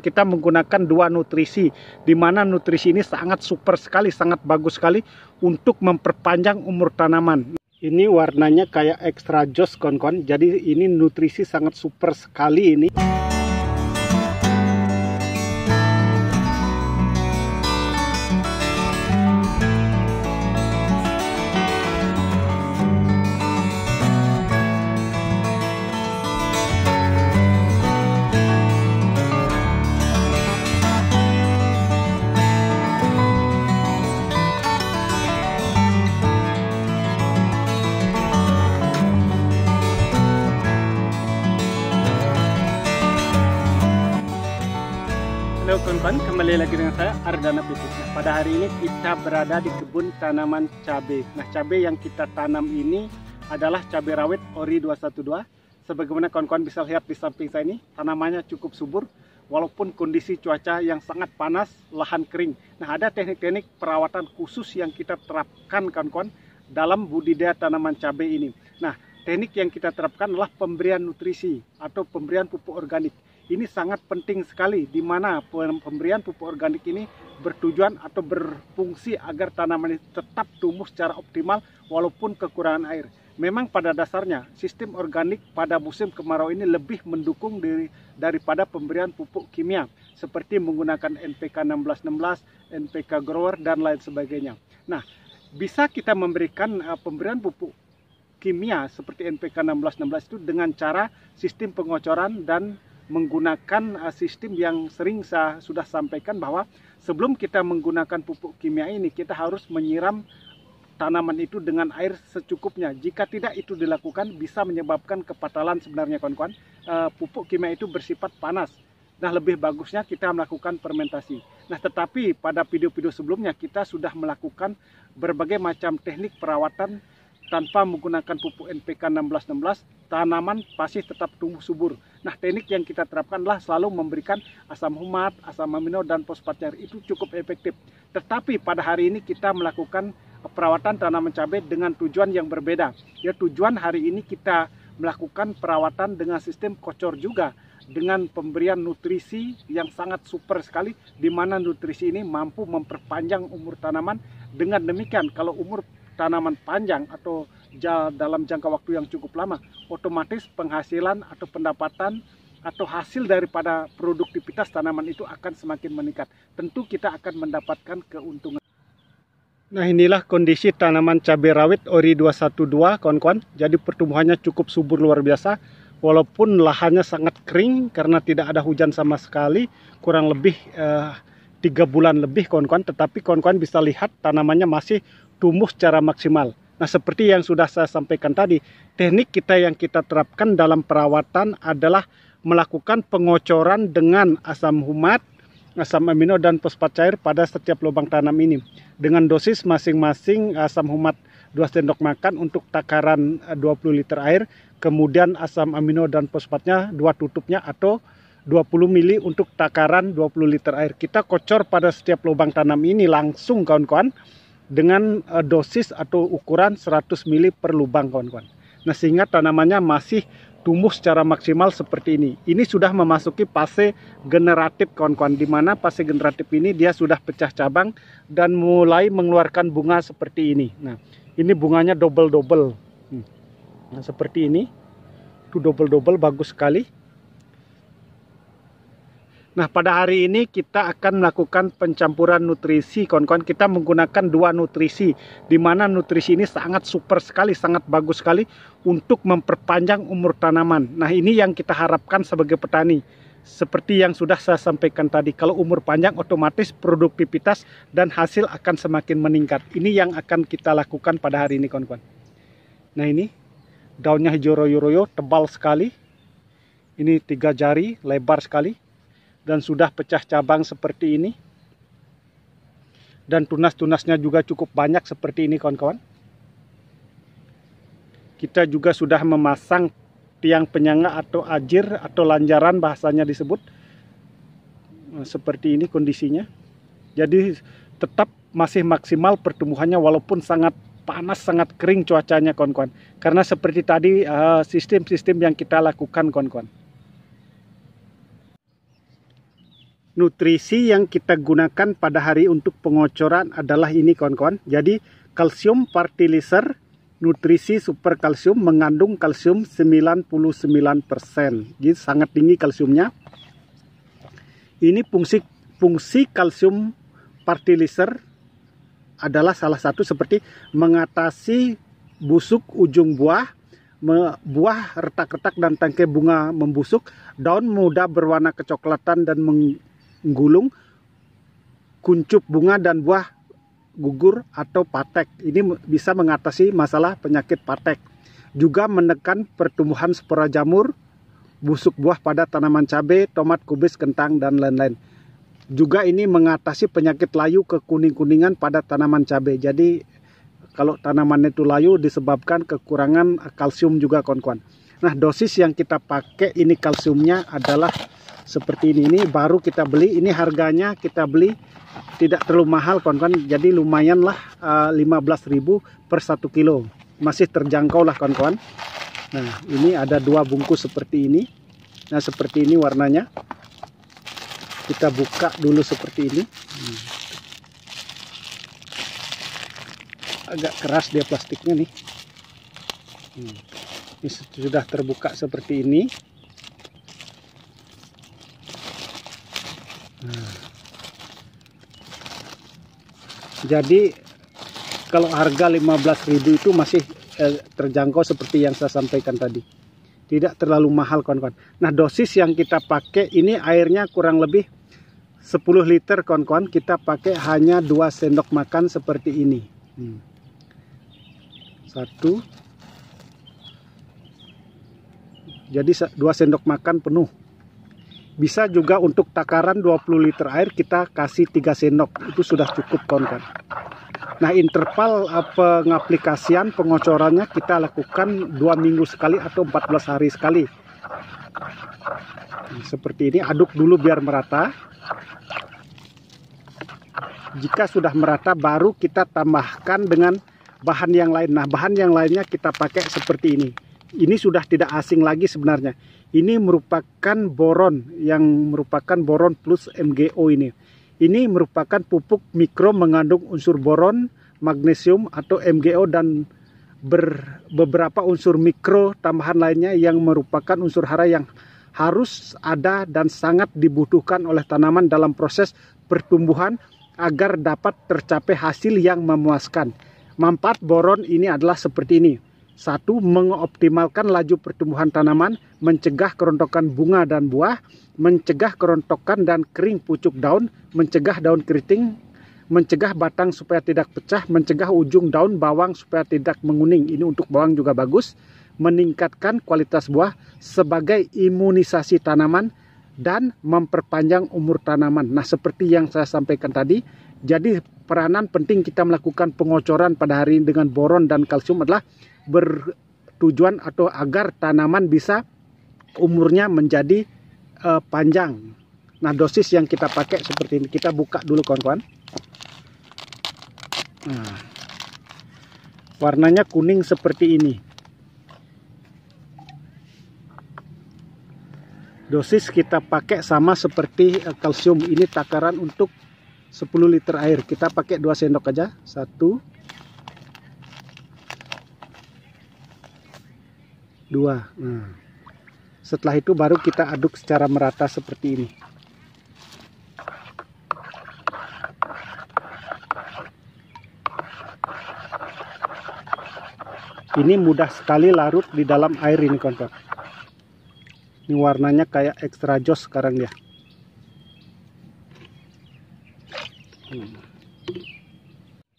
kita menggunakan dua nutrisi di mana nutrisi ini sangat super sekali sangat bagus sekali untuk memperpanjang umur tanaman ini warnanya kayak extra jos kawan jadi ini nutrisi sangat super sekali ini Halo kawan-kawan, kembali lagi dengan saya Ardana Pipit. Nah, pada hari ini kita berada di kebun tanaman cabai. Nah, cabai yang kita tanam ini adalah cabai rawit ori 212. Sebagaimana kawan-kawan bisa lihat di samping saya ini, tanamannya cukup subur walaupun kondisi cuaca yang sangat panas, lahan kering. Nah, ada teknik-teknik perawatan khusus yang kita terapkan kawan-kawan dalam budidaya tanaman cabai ini. Nah, teknik yang kita terapkan adalah pemberian nutrisi atau pemberian pupuk organik ini sangat penting sekali di mana pemberian pupuk organik ini bertujuan atau berfungsi agar tanaman ini tetap tumbuh secara optimal walaupun kekurangan air. Memang pada dasarnya sistem organik pada musim kemarau ini lebih mendukung dari, daripada pemberian pupuk kimia seperti menggunakan NPK 1616, NPK grower dan lain sebagainya. Nah, bisa kita memberikan uh, pemberian pupuk kimia seperti NPK 1616 itu dengan cara sistem pengocoran dan menggunakan uh, sistem yang sering saya sudah sampaikan bahwa sebelum kita menggunakan pupuk kimia ini kita harus menyiram tanaman itu dengan air secukupnya. Jika tidak itu dilakukan bisa menyebabkan kepatalan sebenarnya kawan-kawan. Uh, pupuk kimia itu bersifat panas. Nah lebih bagusnya kita melakukan fermentasi. Nah tetapi pada video-video sebelumnya kita sudah melakukan berbagai macam teknik perawatan tanpa menggunakan pupuk NPK 1616, tanaman pasti tetap tumbuh subur. Nah, teknik yang kita terapkanlah selalu memberikan asam humat, asam amino, dan fosfat cair itu cukup efektif. Tetapi pada hari ini kita melakukan perawatan tanaman cabai dengan tujuan yang berbeda. Ya, tujuan hari ini kita melakukan perawatan dengan sistem kocor juga dengan pemberian nutrisi yang sangat super sekali di mana nutrisi ini mampu memperpanjang umur tanaman dengan demikian kalau umur tanaman panjang atau dalam jangka waktu yang cukup lama, otomatis penghasilan atau pendapatan atau hasil daripada produktivitas tanaman itu akan semakin meningkat. Tentu kita akan mendapatkan keuntungan. Nah inilah kondisi tanaman cabai rawit ori 212 kawan-kawan. Jadi pertumbuhannya cukup subur luar biasa. Walaupun lahannya sangat kering karena tidak ada hujan sama sekali. Kurang lebih eh, tiga eh, bulan lebih kawan-kawan. Tetapi kawan-kawan bisa lihat tanamannya masih tumbuh secara maksimal. Nah, seperti yang sudah saya sampaikan tadi, teknik kita yang kita terapkan dalam perawatan adalah melakukan pengocoran dengan asam humat, asam amino dan fosfat cair pada setiap lubang tanam ini dengan dosis masing-masing asam humat 2 sendok makan untuk takaran 20 eh, liter air, kemudian asam amino dan fosfatnya 2 tutupnya atau 20 mili untuk takaran 20 liter air. Kita kocor pada setiap lubang tanam ini langsung kawan-kawan dengan uh, dosis atau ukuran 100 mili per lubang kawan-kawan. Nah sehingga tanamannya masih tumbuh secara maksimal seperti ini. Ini sudah memasuki fase generatif kawan-kawan di mana fase generatif ini dia sudah pecah cabang dan mulai mengeluarkan bunga seperti ini. Nah, ini bunganya double-double. Hmm. Nah, seperti ini. Itu double-double bagus sekali. Nah, pada hari ini kita akan melakukan pencampuran nutrisi, kawan-kawan. Kita menggunakan dua nutrisi, di mana nutrisi ini sangat super sekali, sangat bagus sekali untuk memperpanjang umur tanaman. Nah, ini yang kita harapkan sebagai petani. Seperti yang sudah saya sampaikan tadi, kalau umur panjang otomatis produktivitas dan hasil akan semakin meningkat. Ini yang akan kita lakukan pada hari ini, kawan-kawan. Nah, ini daunnya hijau royo-royo, tebal sekali. Ini tiga jari, lebar sekali dan sudah pecah cabang seperti ini. Dan tunas-tunasnya juga cukup banyak seperti ini kawan-kawan. Kita juga sudah memasang tiang penyangga atau ajir atau lanjaran bahasanya disebut. Eh, seperti ini kondisinya. Jadi tetap masih maksimal pertumbuhannya walaupun sangat panas sangat kering cuacanya kawan-kawan karena seperti tadi eh, sistem-sistem yang kita lakukan kawan-kawan nutrisi yang kita gunakan pada hari untuk pengocoran adalah ini kawan-kawan. Jadi kalsium fertilizer nutrisi super kalsium mengandung kalsium 99%. Jadi sangat tinggi kalsiumnya. Ini fungsi fungsi kalsium fertilizer adalah salah satu seperti mengatasi busuk ujung buah, buah retak-retak dan tangkai bunga membusuk, daun muda berwarna kecoklatan dan meng gulung, kuncup bunga dan buah gugur atau patek. Ini bisa mengatasi masalah penyakit patek. Juga menekan pertumbuhan spora jamur, busuk buah pada tanaman cabai, tomat kubis, kentang, dan lain-lain. Juga ini mengatasi penyakit layu kekuning-kuningan pada tanaman cabai. Jadi kalau tanaman itu layu disebabkan kekurangan kalsium juga kawan-kawan. Nah dosis yang kita pakai ini kalsiumnya adalah seperti ini ini baru kita beli ini harganya kita beli tidak terlalu mahal kawan-kawan jadi lumayan lah uh, eh, 15.000 per 1 kilo masih terjangkau lah kawan-kawan nah ini ada dua bungkus seperti ini nah seperti ini warnanya kita buka dulu seperti ini hmm. agak keras dia plastiknya nih hmm. ini sudah terbuka seperti ini jadi kalau harga 15.000 itu masih eh, terjangkau seperti yang saya sampaikan tadi tidak terlalu mahal kawan-kawan nah dosis yang kita pakai ini airnya kurang lebih 10 liter kawan-kawan kita pakai hanya dua sendok makan seperti ini hmm. satu jadi dua sendok makan penuh bisa juga untuk takaran 20 liter air kita kasih 3 sendok itu sudah cukup kawan-kawan nah interval eh, pengaplikasian pengocorannya kita lakukan dua minggu sekali atau 14 hari sekali nah, seperti ini aduk dulu biar merata jika sudah merata baru kita tambahkan dengan bahan yang lain nah bahan yang lainnya kita pakai seperti ini ini sudah tidak asing lagi sebenarnya. Ini merupakan boron yang merupakan boron plus MgO ini. Ini merupakan pupuk mikro mengandung unsur boron, magnesium atau MgO dan ber, beberapa unsur mikro tambahan lainnya yang merupakan unsur hara yang harus ada dan sangat dibutuhkan oleh tanaman dalam proses pertumbuhan agar dapat tercapai hasil yang memuaskan. Manfaat boron ini adalah seperti ini satu, mengoptimalkan laju pertumbuhan tanaman, mencegah kerontokan bunga dan buah, mencegah kerontokan dan kering pucuk daun, mencegah daun keriting, mencegah batang supaya tidak pecah, mencegah ujung daun bawang supaya tidak menguning. Ini untuk bawang juga bagus. Meningkatkan kualitas buah sebagai imunisasi tanaman dan memperpanjang umur tanaman. Nah, seperti yang saya sampaikan tadi, jadi peranan penting kita melakukan pengocoran pada hari ini dengan boron dan kalsium adalah bertujuan atau agar tanaman bisa umurnya menjadi uh, panjang. Nah, dosis yang kita pakai seperti ini kita buka dulu kawan-kawan. Nah, warnanya kuning seperti ini. Dosis kita pakai sama seperti eh, kalsium ini takaran untuk 10 liter air. Kita pakai 2 sendok aja. 1 dua nah. setelah itu baru kita aduk secara merata seperti ini ini mudah sekali larut di dalam air ini kawan-kawan. ini warnanya kayak ekstra jos sekarang ya hmm.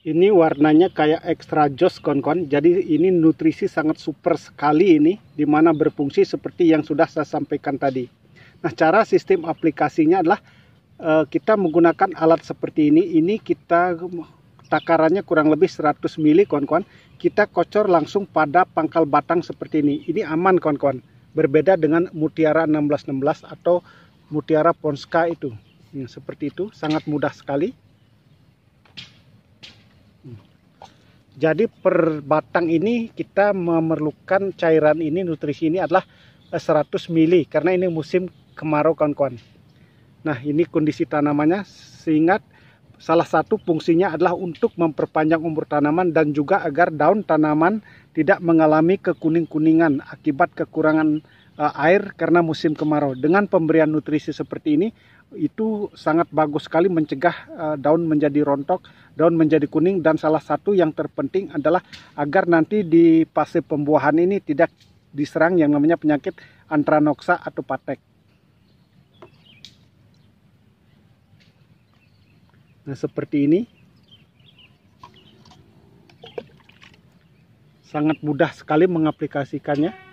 Ini warnanya kayak extra joss kon-kon. Jadi ini nutrisi sangat super sekali ini. Dimana berfungsi seperti yang sudah saya sampaikan tadi. Nah cara sistem aplikasinya adalah uh, kita menggunakan alat seperti ini. Ini kita takarannya kurang lebih 100 mili kon-kon. Kita kocor langsung pada pangkal batang seperti ini. Ini aman kon-kon. Berbeda dengan mutiara 1616 atau mutiara ponska itu. seperti itu sangat mudah sekali. Jadi per batang ini kita memerlukan cairan ini nutrisi ini adalah 100 eh, mili karena ini musim kemarau kawan-kawan. Nah, ini kondisi tanamannya seingat salah satu fungsinya adalah untuk memperpanjang umur tanaman dan juga agar daun tanaman tidak mengalami kekuning-kuningan akibat kekurangan eh, air karena musim kemarau. Dengan pemberian nutrisi seperti ini itu sangat bagus sekali mencegah eh, daun menjadi rontok daun menjadi kuning dan salah satu yang terpenting adalah agar nanti di fase pembuahan ini tidak diserang yang namanya penyakit antranoksa atau patek. Nah, seperti ini. Sangat mudah sekali mengaplikasikannya.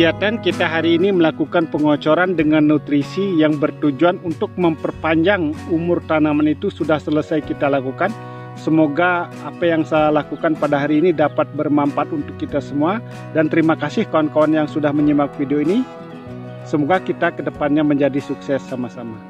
kegiatan kita hari ini melakukan pengocoran dengan nutrisi yang bertujuan untuk memperpanjang umur tanaman itu sudah selesai kita lakukan. Semoga apa yang saya lakukan pada hari ini dapat bermanfaat untuk kita semua dan terima kasih kawan-kawan yang sudah menyimak video ini. Semoga kita kedepannya menjadi sukses sama-sama.